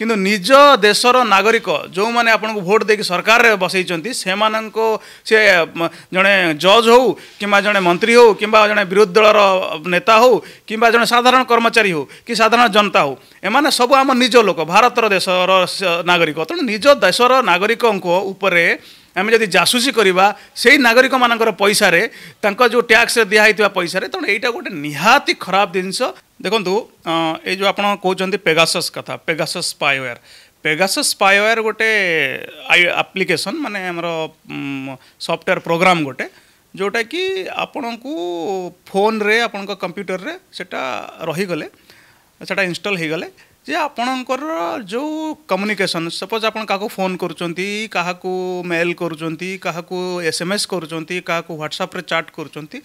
कि निज देशर नागरिक जो म भोट सरकार बसै से जे जज हौ कम्बा मन्त्री हौ कम्बा विरोधी दल र नेता हो कि जन साधारण कर्मचारी हो कि साधारण जनता हो ए सबै आम निज लोक भारत देश नागरिक त नागरिकको उप जासुसी सही नागरिक म पैसा टैक्स दिएको पैसा निहाती खराब जिनिस देखु ये आप कौन पेगास कथा पेगास स्पायर पेगास स्पायवेयर गोटे आप्लिकेसन मानने सफ्टवेयर प्रोग्राम गोटे जोटा कि आपण को फोन रे आपण कंप्यूटर रे सेटा रहीगले सेटा इनस्टल हो गले जे आपण जो कम्युनिकेशन सपोज आप फोन करा मेल करूँ क्या एस एम एस करूँ क्या व्हाट्सअप चाट करुँच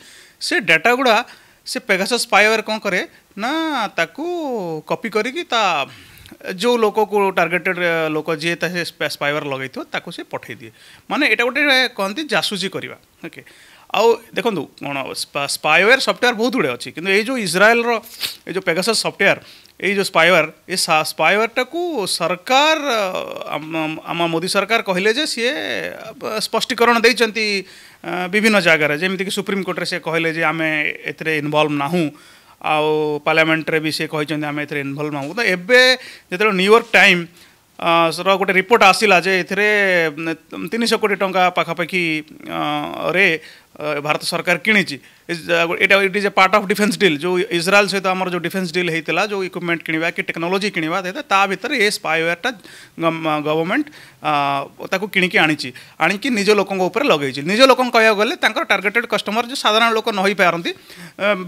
से डाटा गुड़ा ସେ ପେଗାସସ୍ ସ୍ପାଇୱେର୍ କ'ଣ କରେ ନା ତାକୁ କପି କରିକି ତା ଯେଉଁ ଲୋକକୁ ଟାର୍ଗେଟେଡ୍ ଲୋକ ଯିଏ ତା ସେ ସ୍ପାଇୱେର୍ ଲଗେଇଥିବ ତାକୁ ସେ ପଠାଇ ଦିଏ ମାନେ ଏଇଟା ଗୋଟେ କହନ୍ତି ଜାସୁସି କରିବା ଓକେ ଆଉ ଦେଖନ୍ତୁ କ'ଣ ସ୍ପାଇୱେର୍ ସଫ୍ଟୱେୟାର୍ ବହୁତ ଗୁଡ଼ିଏ ଅଛି କିନ୍ତୁ ଏଇ ଯେଉଁ ଇସ୍ରାଏଲ୍ର ଏ ଯେଉଁ ପେଗାସସ୍ ସଫ୍ଟୱେୟାର୍ जो स्पायर ये स्पायरटा को सरकार आम मोदी सरकार कहले सी स्पष्टीकरण दे विभिन्न जगार जमीक सुप्रीम कोर्ट से कहले आम एर इनवल्व ना आउ पार्लियामेंट्रे भी सी कहते हैं आम एर इनवल्व ना तो एवं जो न्यूयॉर्क टाइम गोटे रिपोर्ट आसला जे एन शोटी टाँह पखापाखी भारत सरकार किणी it is a part of defence deal जो इज्राएल सहित आम जो डिफेंस डील होता जो इक्विपमेंट कि टेक्नोलोजी किणवा ता भितर ये स्पायवेयरटा गवर्नमेंट ताकू किणिकी आनी आणिकी निज लोक लगे निज लोक कह गले टार्गेटेड कस्टमर जो साधारण लोक न पारती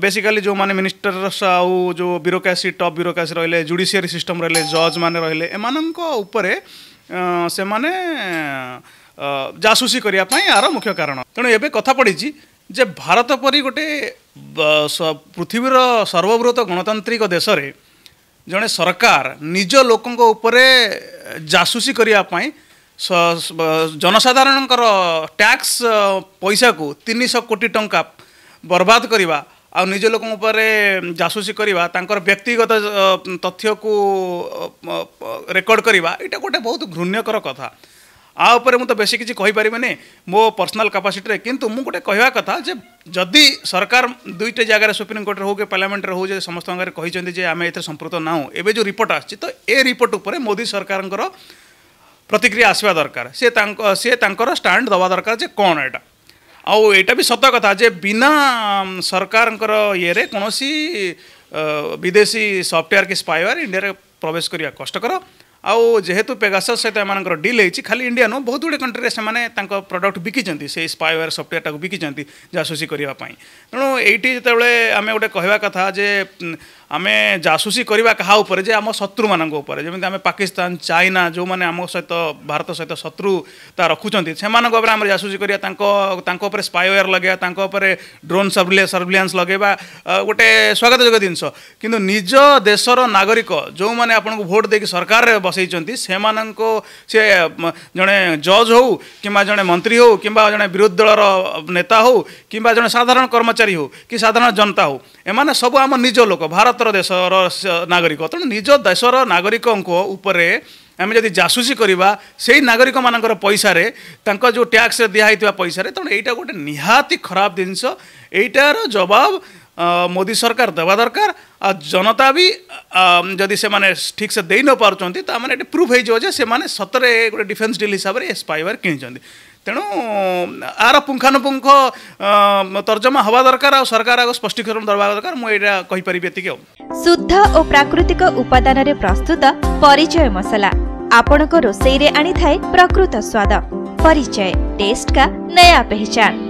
बेसिकाली जो मैंने मिनिस्टर आउ जो ब्यूरोक्रासी टप ब्यूरोसी रही जुडिसीयरी सिटम रे जज मैंने रही एम से ଜାସୁସି କରିବା ପାଇଁ ଏହାର ମୁଖ୍ୟ କାରଣ ତେଣୁ ଏବେ କଥା ପଡ଼ିଛି ଯେ ଭାରତ ପରି ଗୋଟିଏ ପୃଥିବୀର ସର୍ବବୃହତ ଗଣତାନ୍ତ୍ରିକ ଦେଶରେ ଜଣେ ସରକାର ନିଜ ଲୋକଙ୍କ ଉପରେ ଜାସୁସି କରିବା ପାଇଁ ଜନସାଧାରଣଙ୍କର ଟ୍ୟାକ୍ସ ପଇସାକୁ ତିନିଶହ କୋଟି ଟଙ୍କା ବରବାଦ କରିବା ଆଉ ନିଜ ଲୋକଙ୍କ ଉପରେ ଜାସୁସି କରିବା ତାଙ୍କର ବ୍ୟକ୍ତିଗତ ତଥ୍ୟକୁ ରେକର୍ଡ଼ କରିବା ଏଇଟା ଗୋଟେ ବହୁତ ଘୃଣ୍ୟକର କଥା आ उपरे मुझे बेस किसी कहीपरि मो पर्सनाल कैपासीटी कितु मुझे गोटे कहवा कथा जे जदि सरकार दुईटे जगार सुप्रीमकोर्ट हो कि पार्लामेंट हो समस्त आगे कहते आम ए संपृक्त ना एवं जो रिपोर्ट आ ए रिपोर्ट उपर मोदी सरकार प्रतिक्रिया आसवा दरकार सी सी स्टाण दवा दरकार जे कौन यहाँ ଆଉ ଏଇଟା ବି ସତ କଥା ଯେ ବିନା ସରକାରଙ୍କର ଇଏରେ କୌଣସି ବିଦେଶୀ ସଫ୍ଟୱେୟାର କି ସ୍ପାଇୱାର ଇଣ୍ଡିଆରେ ପ୍ରବେଶ କରିବା କଷ୍ଟକର ଆଉ ଯେହେତୁ ପେଗାସସ୍ ସହିତ ଏମାନଙ୍କର ଡିଲ୍ ହେଇଛି ଖାଲି ଇଣ୍ଡିଆ ନୁହଁ ବହୁତ ଗୁଡ଼ିଏ କଣ୍ଟ୍ରିରେ ସେମାନେ ତାଙ୍କ ପ୍ରଡ଼କ୍ଟ ବିକିଛନ୍ତି ସେଇ ସ୍ପାଇୱେୟାର ସଫ୍ଟୱେୟାରଟାକୁ ବିକିଛନ୍ତି ଜାସୁସି କରିବା ପାଇଁ ତେଣୁ ଏଇଠି ଯେତେବେଳେ ଆମେ ଗୋଟେ କହିବା କଥା ଯେ ଆମେ ଜାସୁସି କରିବା କାହା ଉପରେ ଯେ ଆମ ଶତ୍ରୁମାନଙ୍କ ଉପରେ ଯେମିତି ଆମେ ପାକିସ୍ତାନ ଚାଇନା ଯେଉଁମାନେ ଆମ ସହିତ ଭାରତ ସହିତ ଶତ୍ରୁତା ରଖୁଛନ୍ତି ସେମାନଙ୍କ ଉପରେ ଆମେ ଜାସୁସି କରିବା ତାଙ୍କ ତାଙ୍କ ଉପରେ ସ୍ପାଇୱେୟାର ଲଗାଇବା ତାଙ୍କ ଉପରେ ଡ୍ରୋନ୍ ସର୍ଭିଲାନ୍ସ ଲଗାଇବା ଗୋଟେ ସ୍ୱାଗତଯୋଗ୍ୟ ଜିନିଷ କିନ୍ତୁ ନିଜ ଦେଶର ନାଗରିକ ଯେଉଁମାନେ ଆପଣଙ୍କୁ ଭୋଟ୍ ଦେଇକି ସରକାରରେ ବସେଇଛନ୍ତି ସେମାନଙ୍କ ସେ ଜଣେ ଜଜ୍ ହେଉ କିମ୍ବା ଜଣେ ମନ୍ତ୍ରୀ ହେଉ କିମ୍ବା ଜଣେ ବିରୋଧୀ ଦଳର ନେତା ହେଉ କିମ୍ବା ଜଣେ ସାଧାରଣ କର୍ମଚାରୀ ହେଉ କି ସାଧାରଣ ଜନତା ହେଉ ଏମାନେ ସବୁ ଆମ ନିଜ ଲୋକ ଭାରତ ମାତ୍ର ଦେଶର ନାଗରିକ ତେଣୁ ନିଜ ଦେଶର ନାଗରିକଙ୍କ ଉପରେ ଆମେ ଯଦି ଜାସୁସି କରିବା ସେଇ ନାଗରିକମାନଙ୍କର ପଇସାରେ ତାଙ୍କ ଯେଉଁ ଟ୍ୟାକ୍ସରେ ଦିଆହେଇଥିବା ପଇସାରେ ତେଣୁ ଏଇଟା ଗୋଟେ ନିହାତି ଖରାପ ଜିନିଷ ଏଇଟାର ଜବାବ ମୋଦି ସରକାର ଦେବା ଦରକାର ଆଉ ଜନତା ବି ଯଦି ସେମାନେ ଠିକ୍ସେ ଦେଇ ନ ପାରୁଛନ୍ତି ତାମାନେ ଏଠି ପ୍ରୁଭ୍ ହେଇଯିବ ଯେ ସେମାନେ ସତରେ ଗୋଟେ ଡିଫେନ୍ସ ଡିଲ୍ ହିସାବରେ ଏସ୍ ପାଇବାର କିଣିଛନ୍ତି ତେଣୁ ଆର ପୁଙ୍ଖାନୁପୁଙ୍ଖ ତର୍ଜମା ହେବା ଦରକାର ଆଉ ସରକାର ଆଗ ସ୍ପଷ୍ଟୀକରଣ ଦେବା ଦରକାର ମୁଁ ଏଇଟା କହିପାରିବି ଏତିକି ଆଉ ଶୁଦ୍ଧ ଓ ପ୍ରାକୃତିକ ଉପାଦାନରେ ପ୍ରସ୍ତୁତ ପରିଚୟ ମସଲା ଆପଣଙ୍କ ରୋଷେଇରେ ଆଣିଥାଏ ପ୍ରକୃତ ସ୍ୱାଦ ପରିଚୟ ଟେଷ୍ଟ କା ନୟା ପେହଚାନ୍